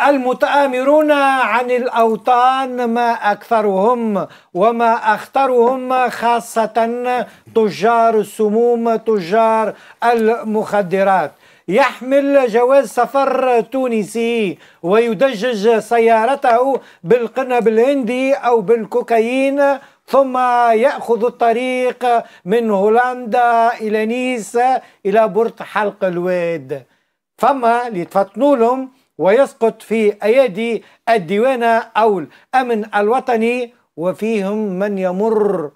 المتآمرون عن الأوطان ما أكثرهم وما أخطرهم خاصة تجار السموم تجار المخدرات يحمل جواز سفر تونسي ويدجج سيارته بالقنب الهندي أو بالكوكايين ثم يأخذ الطريق من هولندا إلى نيس إلى برت حلق الواد فما اللي لهم ويسقط في ايادي الديوان أو الأمن الوطني وفيهم من يمر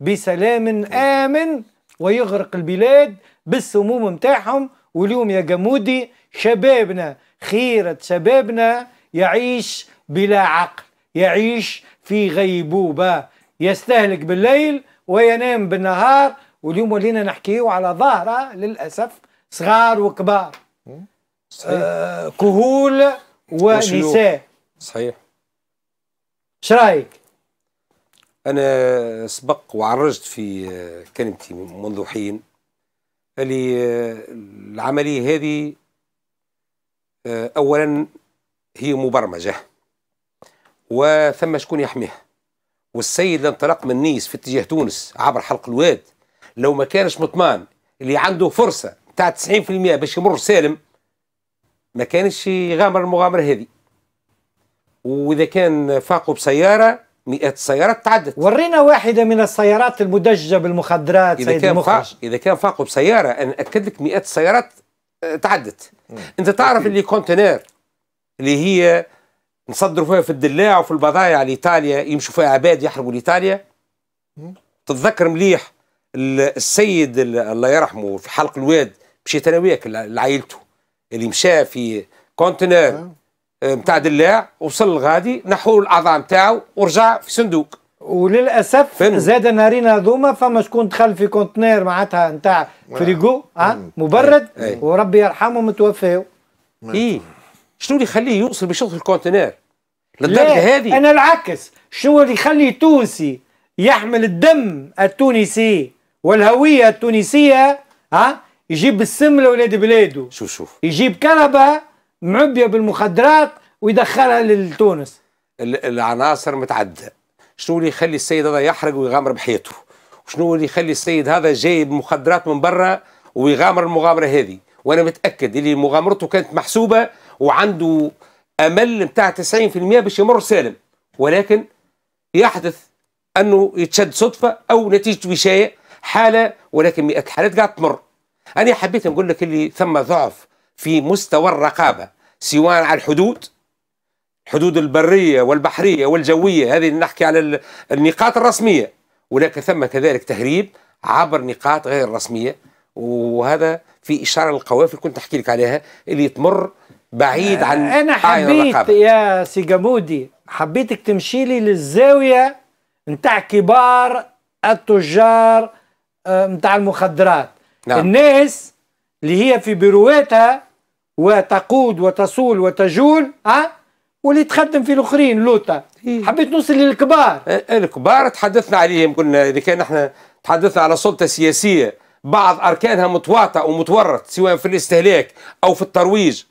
بسلام آمن ويغرق البلاد بالسموم متاعهم واليوم يا جمودي شبابنا خيرة شبابنا يعيش بلا عقل يعيش في غيبوبة يستهلك بالليل وينام بالنهار واليوم ولينا نحكيه على ظهره للأسف صغار وكبار آه، كهول ونساء صحيح شرايك أنا سبق وعرجت في آه، كلمتي منذ حين اللي آه، العملية هذه أولا هي مبرمجة وثم شكون يحميها والسيد اللي انطلق من نيس في اتجاه تونس عبر حلق الواد لو ما كانش مطمئن اللي عنده فرصة تاع 90% باش يمر سالم ما كانش يغامر المغامره هذه واذا كان فاقوا بسياره مئات السيارات تعدت ورينا واحده من السيارات المدججه بالمخدرات اذا كان المخرج. اذا كان فاقوا بسياره انا اكد لك مئات السيارات آه، تعدت مم. انت تعرف اللي كونتينير اللي هي نصدروا فيها في الدلاع وفي البضايع لايطاليا يمشوا فيها عباد يحرقوا لايطاليا تتذكر مليح السيد الله يرحمه في حلق الواد مشيت انا وياك لعائلته اللي مشى في كونتينر نتاع أه. آه، دلاع وصل الغادي نحوا الاعضاء نتاعو ورجع في صندوق وللاسف فن. زاد نارينا هذوما فما شكون دخل في كونتينر معناتها نتاع نعم. فريجو أه؟ نعم. مبرد أي. وربي يرحمهم متوفاو اي نعم. شنو اللي يخليه يوصل باش يدخل الكونتينر للدرجه هذه انا العكس شنو اللي يخلي تونسي يحمل الدم التونسي والهويه التونسيه ها يجيب السم لولاد بلاده شوف شوف يجيب كنبه معبيه بالمخدرات ويدخلها لتونس العناصر متعدده شنو اللي يخلي السيد هذا يحرق ويغامر بحياته وشنو اللي يخلي السيد هذا جايب مخدرات من برا ويغامر المغامره هذه وانا متاكد اللي مغامرته كانت محسوبه وعنده امل نتاع 90% باش يمر سالم ولكن يحدث انه يتشد صدفه او نتيجه وشايه حاله ولكن مئات الحالات قاعد تمر انا حبيت نقول لك اللي ثم ضعف في مستوى الرقابه سواء على الحدود الحدود البريه والبحريه والجويه هذه نحكي على النقاط الرسميه ولكن ثم كذلك تهريب عبر نقاط غير رسميه وهذا في اشاره للقوافل كنت نحكي لك عليها اللي تمر بعيد عن انا حبيت يا سي جمودي حبيتك تمشي لي للزاويه نتاع كبار التجار آه، نتاع المخدرات نعم. الناس اللي هي في بيرواتها وتقود وتصول وتجول أه؟ واللي تخدم في الاخرين لوطا إيه. حبيت نوصل للكبار إيه، الكبار تحدثنا عليهم قلنا اذا كان احنا تحدثنا على سلطه سياسيه بعض اركانها متواطئ ومتورط سواء في الاستهلاك او في الترويج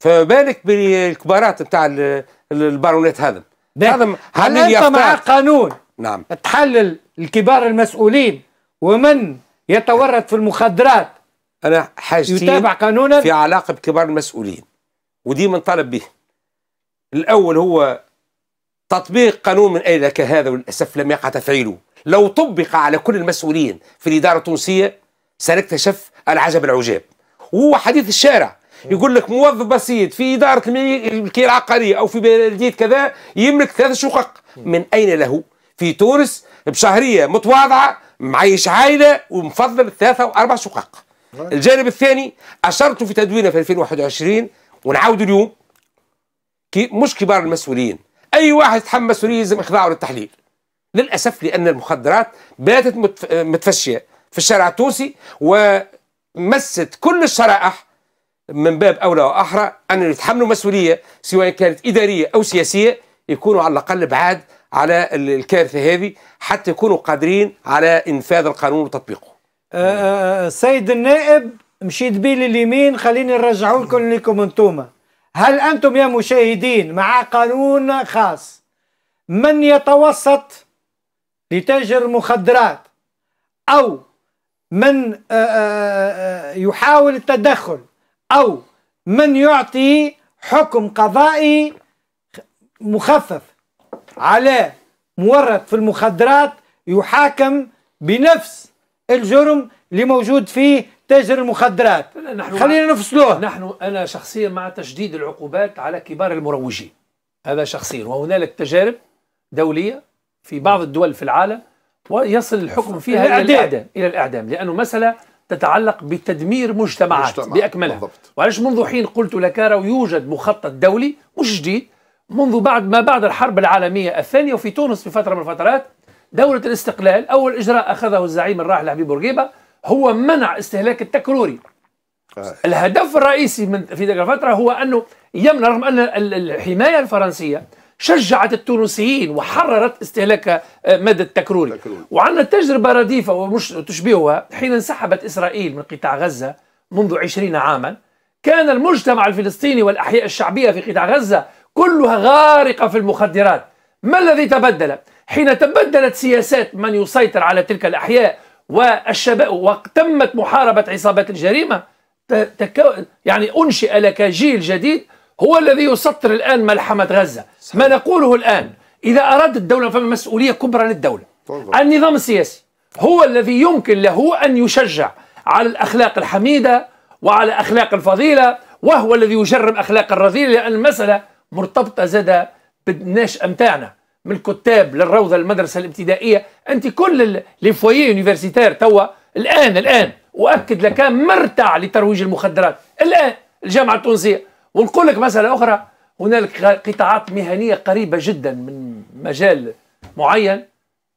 فما بالك بالكبارات نتاع البارونات هذا هذا هل انت مع قانون نعم تحلل الكبار المسؤولين ومن يتورط في المخدرات انا حاجتي يتابع قانونا في علاقه بكبار المسؤولين وديما نطالب به الاول هو تطبيق قانون من اين لك هذا وللاسف لم يقع تفعيله لو طبق على كل المسؤولين في الاداره التونسيه سنكتشف العجب العجاب وهو حديث الشارع يقول لك موظف بسيط في اداره الملكيه العقاريه او في بلديه كذا يملك ثلاث شقق من اين له في تونس بشهريه متواضعه معيش عائله ومفضل ثلاثه واربع شقق طيب. الجانب الثاني اشرت في تدوينه في 2021 ونعاود اليوم كي مش كبار المسؤولين اي واحد يتحمل مسؤوليه لازم اخضاعه للتحليل للاسف لان المخدرات باتت متفشيه في الشارع التونسي ومست كل الشرائح من باب اولى واحرى ان يتحملوا مسؤوليه سواء كانت اداريه او سياسيه يكونوا على الاقل بعاد على الكارثه هذه حتى يكونوا قادرين على انفاذ القانون وتطبيقه. السيد آه, أه،, أه،, أه، النائب مشيت بيه لليمين خليني نرجعوا لكم لكم انتوما. هل انتم يا مشاهدين مع قانون خاص من يتوسط لتاجر مخدرات او من يحاول التدخل او من يعطي حكم قضائي مخفف على مورط في المخدرات يحاكم بنفس الجرم اللي موجود فيه تاجر المخدرات نحن خلينا نفصلوه نحن انا شخصيا مع تشديد العقوبات على كبار المروجين هذا شخصيا وهنالك تجارب دوليه في بعض الدول في العالم ويصل الحكم فيها الى الاعدام الى الاعدام لانه مساله تتعلق بتدمير مجتمعات مجتمع. باكملها وعلاش منذ حين قلت لك راه يوجد مخطط دولي مش جديد منذ بعد ما بعد الحرب العالمية الثانية وفي تونس في فترة من الفترات دولة الاستقلال أول إجراء أخذه الزعيم الراحل حبيب بورقيبة هو منع استهلاك التكروري آه. الهدف الرئيسي من في ذلك الفترة هو أنه يمنع رغم أن الحماية الفرنسية شجعت التونسيين وحررت استهلاك آه، مادة التكروري وعندنا تجربة رديفة ومش تشبهها حين انسحبت إسرائيل من قطاع غزة منذ عشرين عاما كان المجتمع الفلسطيني والأحياء الشعبية في قطاع غزة كلها غارقة في المخدرات ما الذي تبدل؟ حين تبدلت سياسات من يسيطر على تلك الأحياء والشباب وتمت محاربة عصابات الجريمة تكو... يعني أنشئ لك جيل جديد هو الذي يسطر الآن ملحمة غزة ما نقوله الآن إذا أرادت الدولة فما مسؤولية كبرى للدولة طبعا. النظام السياسي هو الذي يمكن له أن يشجع على الأخلاق الحميدة وعلى أخلاق الفضيلة وهو الذي يجرم أخلاق الرذيلة لأن المسألة مرتبطة زادة بالنشأة أمتاعنا من الكتاب للروضة المدرسة الابتدائية أنت كل لي فوايي يونيفرسيتير توا الآن الآن وأكد لك مرتع لترويج المخدرات الآن الجامعة التونسية ونقول لك مسألة أخرى هنالك قطاعات مهنية قريبة جدا من مجال معين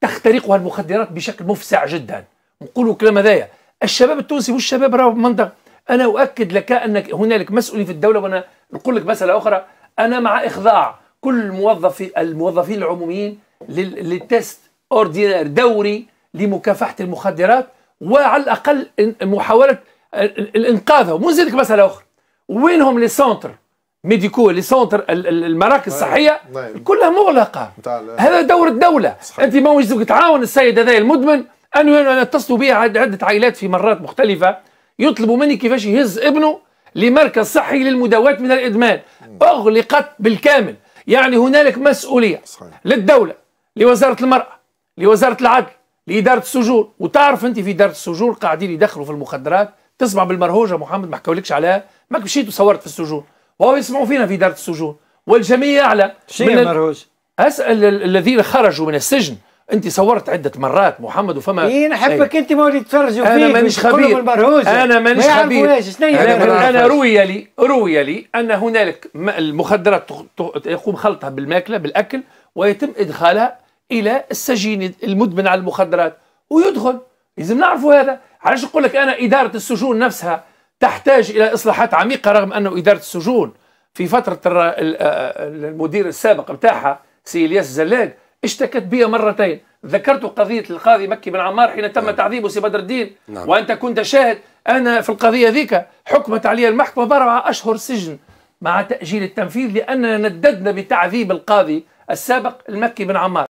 تخترقها المخدرات بشكل مفسع جدا نقولوا كلام هذايا الشباب التونسي والشباب راه منطق انا اؤكد لك ان هنالك مسؤوليه في الدوله وانا نقول لك مساله اخرى انا مع اخضاع كل موظفي الموظفين العموميين للتست اوردينير دوري لمكافحه المخدرات وعلى الاقل محاوله انقاذهم ونزيدك مساله اخرى وينهم لي سونتر ميديكو لي سونتر المراكز طيب. الصحيه طيب. كلها مغلقه هذا دور الدوله صحيح. انت ما وجدك تعاون السيد هذا المدمن انه انا اتصلوا به عده عائلات في مرات مختلفه يطلبوا مني كيفاش يهز ابنه لمركز صحي للمداواة من الإدمان أغلقت بالكامل يعني هنالك مسؤولية صحيح. للدولة لوزارة المرأة لوزارة العدل لإدارة السجون وتعرف أنت في إدارة السجون قاعدين يدخلوا في المخدرات تسمع بالمرهوجة محمد ما حكولكش عليها ما مشيت وصورت في السجون وهو يسمعوا فينا في إدارة السجون والجميع يعلم شنو المرهوج؟ أسأل الذين خرجوا من السجن انت صورت عده مرات محمد وفما اي نحبك طيب. انت مولي تفرجوا فيه انا مانيش خبير انا مانيش خبير انا, أنا روي لي روي لي ان هنالك المخدرات يقوم خلطها بالماكله بالاكل ويتم ادخالها الى السجين المدمن على المخدرات ويدخل لازم نعرفوا هذا علاش نقول لك انا اداره السجون نفسها تحتاج الى اصلاحات عميقه رغم انه اداره السجون في فتره آه، المدير السابق بتاعها سي الياس زلاق اشتكت بي مرتين ذكرت قضية القاضي مكي بن عمار حين تم نعم. تعذيبه سي بدر الدين نعم. وأنت كنت شاهد أنا في القضية ذيك حكمت علي المحكمة بأربعة أشهر سجن مع تأجيل التنفيذ لأننا نددنا بتعذيب القاضي السابق المكي بن عمار